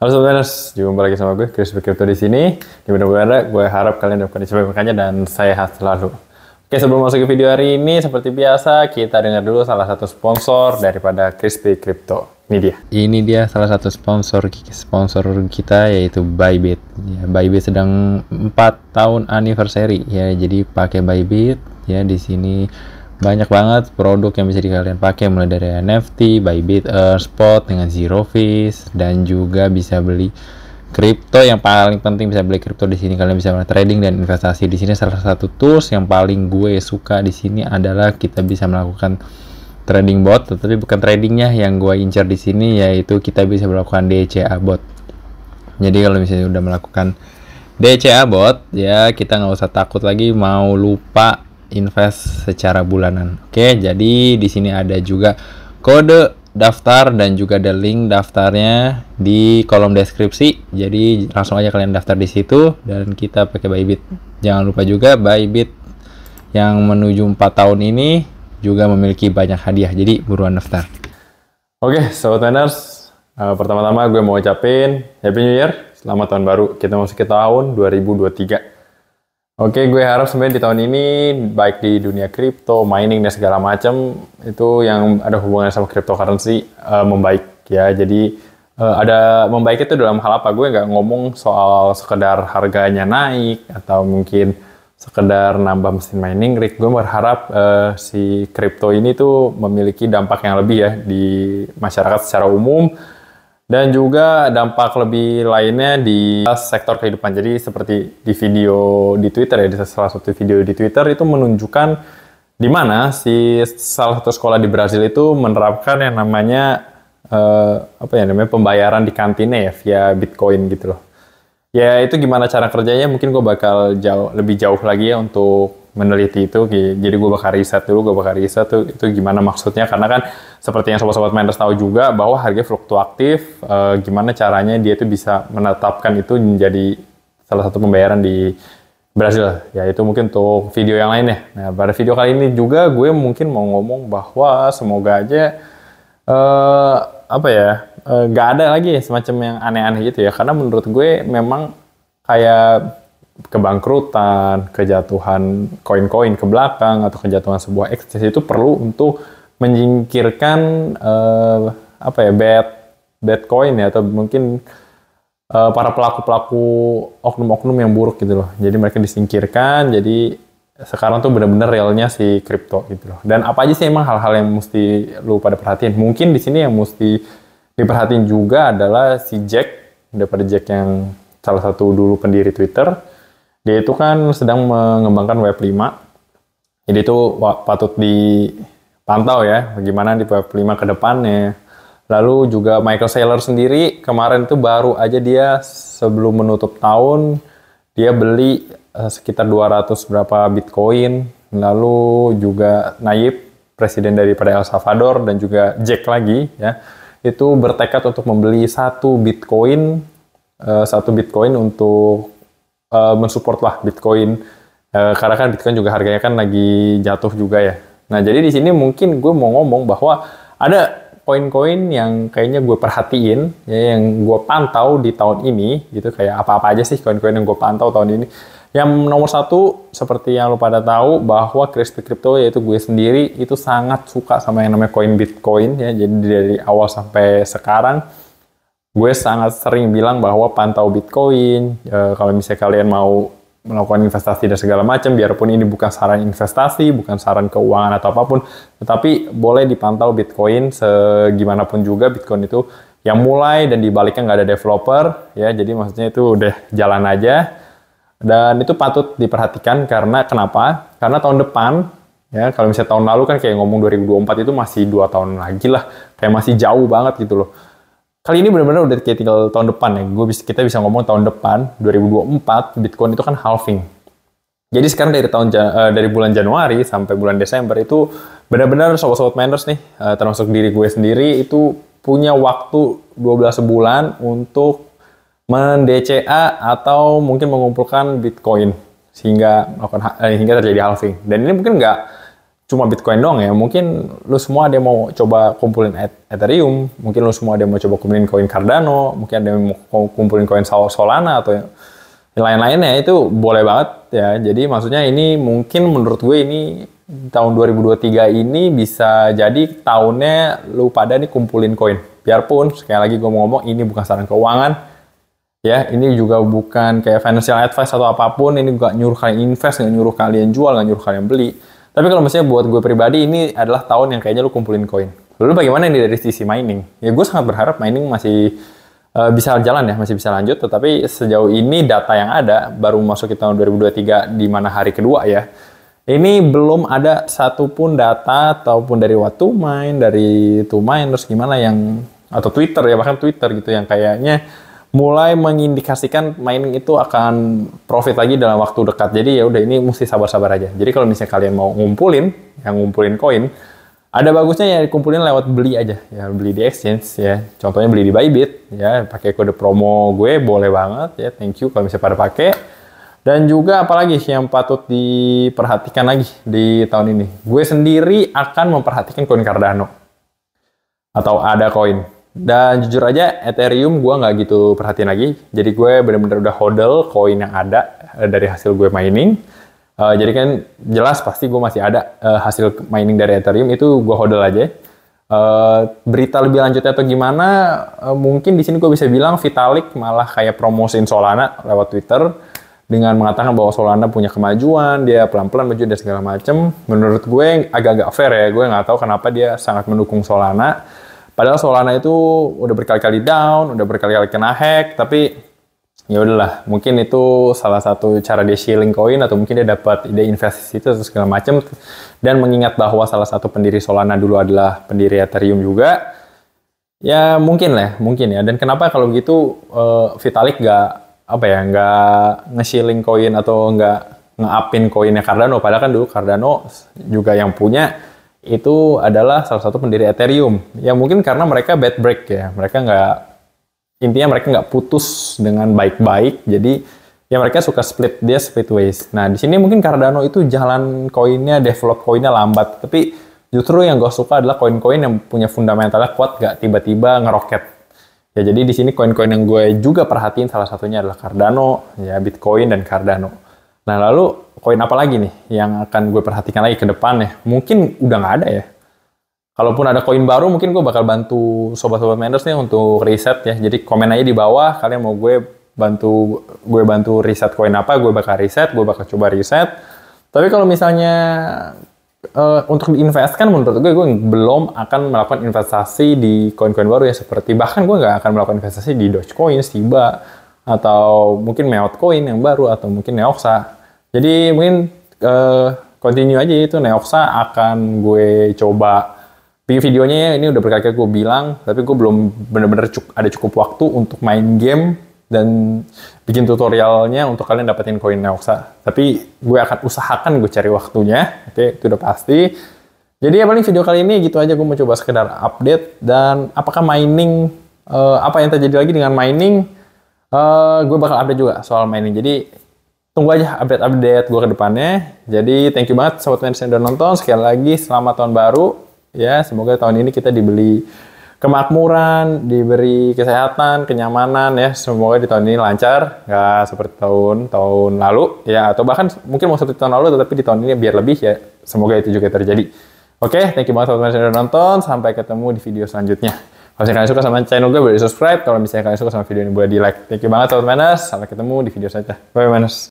Halo Sobatners, jumpa lagi sama gue Chris Crypto di sini. Di mana gue harap kalian dapat kondisi baik dan sehat selalu. Oke, sebelum masuk ke video hari ini, seperti biasa kita dengar dulu salah satu sponsor daripada Crispy Crypto. Ini dia. Ini dia salah satu sponsor sponsor kita yaitu Bybit. Ya, Bybit sedang 4 tahun anniversary ya, jadi pakai Bybit ya di sini banyak banget produk yang bisa di kalian pakai mulai dari NFT, Bybit, uh, Spot dengan zero fees dan juga bisa beli kripto yang paling penting bisa beli kripto di sini kalian bisa trading dan investasi di sini salah satu tools yang paling gue suka di sini adalah kita bisa melakukan trading bot tetapi bukan tradingnya yang gue incar di sini yaitu kita bisa melakukan DCA bot jadi kalau misalnya udah melakukan DCA bot ya kita nggak usah takut lagi mau lupa invest secara bulanan. Oke, jadi di sini ada juga kode daftar dan juga ada link daftarnya di kolom deskripsi. Jadi langsung aja kalian daftar di situ dan kita pakai Bybit. Jangan lupa juga Bybit yang menuju 4 tahun ini juga memiliki banyak hadiah. Jadi buruan daftar. Oke, sobat Niners, uh, eh, pertama-tama gue mau ucapin Happy New Year, selamat tahun baru. Kita masuk ke tahun 2023. Oke, gue harap sebenarnya di tahun ini baik di dunia kripto, mining dan segala macam itu yang ada hubungannya sama cryptocurrency uh, membaik ya. Jadi uh, ada membaik itu dalam hal apa? Gue nggak ngomong soal sekedar harganya naik atau mungkin sekedar nambah mesin mining rig. Gue berharap uh, si kripto ini tuh memiliki dampak yang lebih ya di masyarakat secara umum dan juga dampak lebih lainnya di sektor kehidupan. Jadi seperti di video di Twitter ya, di salah satu video di Twitter itu menunjukkan di mana si salah satu sekolah di Brazil itu menerapkan yang namanya eh, apa ya namanya pembayaran di kantinnya ya via Bitcoin gitu loh. Ya itu gimana cara kerjanya mungkin gue bakal jauh lebih jauh lagi ya untuk meneliti itu jadi gue bakal riset dulu gue bakal riset tuh itu gimana maksudnya karena kan seperti yang sobat-sobat minders tahu juga bahwa harga fluktuatif e, gimana caranya dia itu bisa menetapkan itu menjadi salah satu pembayaran di Brazil ya itu mungkin untuk video yang lainnya nah pada video kali ini juga gue mungkin mau ngomong bahwa semoga aja eh, apa ya eh, nggak gak ada lagi semacam yang aneh-aneh gitu ya karena menurut gue memang kayak kebangkrutan, kejatuhan koin-koin ke belakang atau kejatuhan sebuah exchange itu perlu untuk menyingkirkan uh, apa ya bad bad coin ya atau mungkin uh, para pelaku-pelaku oknum-oknum yang buruk gitu loh. Jadi mereka disingkirkan. Jadi sekarang tuh bener-bener realnya si kripto gitu loh. Dan apa aja sih emang hal-hal yang mesti lu pada perhatiin? Mungkin di sini yang mesti diperhatiin juga adalah si Jack daripada Jack yang salah satu dulu pendiri Twitter dia itu kan sedang mengembangkan Web 5. Jadi itu patut dipantau ya, bagaimana di Web 5 ke depannya. Lalu juga Michael Saylor sendiri kemarin itu baru aja dia sebelum menutup tahun dia beli eh, sekitar 200 berapa Bitcoin. Lalu juga Naib presiden daripada El Salvador dan juga Jack lagi ya itu bertekad untuk membeli satu Bitcoin eh, satu Bitcoin untuk uh, mensupport lah Bitcoin uh, karena kan Bitcoin juga harganya kan lagi jatuh juga ya. Nah jadi di sini mungkin gue mau ngomong bahwa ada koin-koin yang kayaknya gue perhatiin ya yang gue pantau di tahun ini gitu kayak apa-apa aja sih koin-koin yang gue pantau tahun ini. Yang nomor satu, seperti yang lo pada tahu bahwa Crispy Crypto yaitu gue sendiri itu sangat suka sama yang namanya koin Bitcoin ya. Jadi dari awal sampai sekarang gue sangat sering bilang bahwa pantau Bitcoin, e, kalau misalnya kalian mau melakukan investasi dan segala macam, biarpun ini bukan saran investasi, bukan saran keuangan atau apapun, tetapi boleh dipantau Bitcoin segimanapun juga Bitcoin itu yang mulai dan dibaliknya nggak ada developer, ya jadi maksudnya itu udah jalan aja dan itu patut diperhatikan karena kenapa? Karena tahun depan ya kalau misalnya tahun lalu kan kayak ngomong 2024 itu masih dua tahun lagi lah, kayak masih jauh banget gitu loh kali ini benar-benar udah kayak tinggal tahun depan ya. Gue bisa kita bisa ngomong tahun depan 2024 Bitcoin itu kan halving. Jadi sekarang dari tahun uh, dari bulan Januari sampai bulan Desember itu benar-benar sobat-sobat miners nih uh, termasuk diri gue sendiri itu punya waktu 12 bulan untuk menDCA atau mungkin mengumpulkan Bitcoin sehingga melakukan eh, hingga terjadi halving. Dan ini mungkin nggak cuma Bitcoin dong ya. Mungkin lu semua ada yang mau coba kumpulin Ethereum, mungkin lu semua ada yang mau coba kumpulin koin Cardano, mungkin ada yang mau kumpulin koin Solana atau yang lain-lainnya itu boleh banget ya. Jadi maksudnya ini mungkin menurut gue ini tahun 2023 ini bisa jadi tahunnya lu pada nih kumpulin koin. Biarpun sekali lagi gue mau ngomong ini bukan saran keuangan, ya ini juga bukan kayak financial advice atau apapun ini gak nyuruh kalian invest gak nyuruh kalian jual gak nyuruh kalian beli tapi kalau misalnya buat gue pribadi ini adalah tahun yang kayaknya lu kumpulin koin. Lalu bagaimana ini dari sisi mining? Ya gue sangat berharap mining masih uh, bisa jalan ya, masih bisa lanjut. Tetapi sejauh ini data yang ada baru masuk ke tahun 2023 di mana hari kedua ya. Ini belum ada satupun data ataupun dari waktu Main, dari mine terus gimana yang atau Twitter ya bahkan Twitter gitu yang kayaknya mulai mengindikasikan mining itu akan profit lagi dalam waktu dekat. Jadi ya udah ini mesti sabar-sabar aja. Jadi kalau misalnya kalian mau ngumpulin, yang ngumpulin koin, ada bagusnya ya dikumpulin lewat beli aja, ya beli di exchange ya. Contohnya beli di Bybit ya, pakai kode promo gue boleh banget ya. Thank you kalau misalnya pada pakai. Dan juga apalagi yang patut diperhatikan lagi di tahun ini. Gue sendiri akan memperhatikan koin Cardano atau ada koin dan jujur aja Ethereum gue nggak gitu perhatiin lagi. Jadi gue bener-bener udah hodl koin yang ada eh, dari hasil gue mining. Uh, jadi kan jelas pasti gue masih ada uh, hasil mining dari Ethereum itu gue hodl aja. Uh, berita lebih lanjutnya atau gimana? Uh, mungkin di sini gue bisa bilang Vitalik malah kayak promosiin Solana lewat Twitter dengan mengatakan bahwa Solana punya kemajuan, dia pelan-pelan maju dan segala macem. Menurut gue agak-agak fair ya, gue nggak tahu kenapa dia sangat mendukung Solana Padahal Solana itu udah berkali-kali down, udah berkali-kali kena hack, tapi ya udahlah. Mungkin itu salah satu cara dia shilling koin atau mungkin dia dapat ide investasi itu atau segala macam. Dan mengingat bahwa salah satu pendiri Solana dulu adalah pendiri Ethereum juga, ya mungkin lah, mungkin ya. Dan kenapa kalau gitu eh, Vitalik nggak apa ya nggak nge-shilling koin atau nggak nge-upin koinnya Cardano padahal kan dulu Cardano juga yang punya itu adalah salah satu pendiri Ethereum. Ya mungkin karena mereka bad break ya, mereka nggak intinya mereka nggak putus dengan baik-baik. Jadi ya mereka suka split dia split ways. Nah di sini mungkin Cardano itu jalan koinnya develop koinnya lambat, tapi justru yang gue suka adalah koin-koin yang punya fundamentalnya kuat nggak tiba-tiba ngeroket. Ya jadi di sini koin-koin yang gue juga perhatiin salah satunya adalah Cardano, ya Bitcoin dan Cardano. Nah lalu koin apa lagi nih yang akan gue perhatikan lagi ke depan ya? Mungkin udah nggak ada ya. Kalaupun ada koin baru mungkin gue bakal bantu sobat-sobat Menders nih untuk riset ya. Jadi komen aja di bawah kalian mau gue bantu gue bantu riset koin apa, gue bakal riset, gue bakal coba riset. Tapi kalau misalnya uh, untuk kan menurut gue gue belum akan melakukan investasi di koin-koin baru ya seperti bahkan gue nggak akan melakukan investasi di Dogecoin, Shiba atau mungkin Meotcoin yang baru atau mungkin Neoxa jadi mungkin uh, continue aja itu Neoxa akan gue coba video videonya ya, ini udah berkali-kali gue bilang, tapi gue belum bener-bener cuk ada cukup waktu untuk main game dan bikin tutorialnya untuk kalian dapetin koin Neoxa. Tapi gue akan usahakan gue cari waktunya, oke okay, itu udah pasti. Jadi ya paling video kali ini gitu aja gue mau coba sekedar update dan apakah mining uh, apa yang terjadi lagi dengan mining uh, gue bakal update juga soal mining. Jadi tunggu aja update-update gue ke depannya. Jadi thank you banget sobat Mercedes yang udah nonton. Sekali lagi selamat tahun baru. Ya, semoga tahun ini kita dibeli kemakmuran, diberi kesehatan, kenyamanan ya. Semoga di tahun ini lancar, nggak seperti tahun tahun lalu ya atau bahkan mungkin mau seperti tahun lalu tetapi di tahun ini biar lebih ya. Semoga itu juga terjadi. Oke, okay, thank you banget sobat teman yang udah nonton. Sampai ketemu di video selanjutnya. Kalau misalnya kalian suka sama channel gue, boleh subscribe. Kalau misalnya kalian suka sama video ini, boleh di like. Thank you banget teman-teman. Sampai ketemu di video selanjutnya. Bye, manas.